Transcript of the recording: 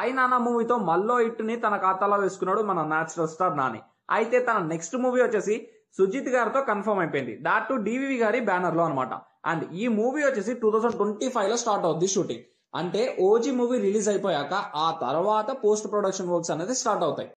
ఆయన అన్న మూవీతో మల్లో ఇట్టుని తన ఖాతాలో వేసుకున్నాడు మన నాచురల్ స్టార్ నాని అయితే తన నెక్స్ట్ మూవీ వచ్చేసి సుజిత్ గారితో కన్ఫర్మ్ అయిపోయింది దాట్ టు డివి గారి బ్యానర్లో అనమాట అండ్ ఈ మూవీ వచ్చేసి టూ థౌసండ్ ట్వంటీ ఫైవ్లో స్టార్ట్ అవుద్ది షూటింగ్ అంటే ఓజీ మూవీ రిలీజ్ అయిపోయాక ఆ తర్వాత పోస్ట్ ప్రొడక్షన్ వర్క్స్ అనేది స్టార్ట్ అవుతాయి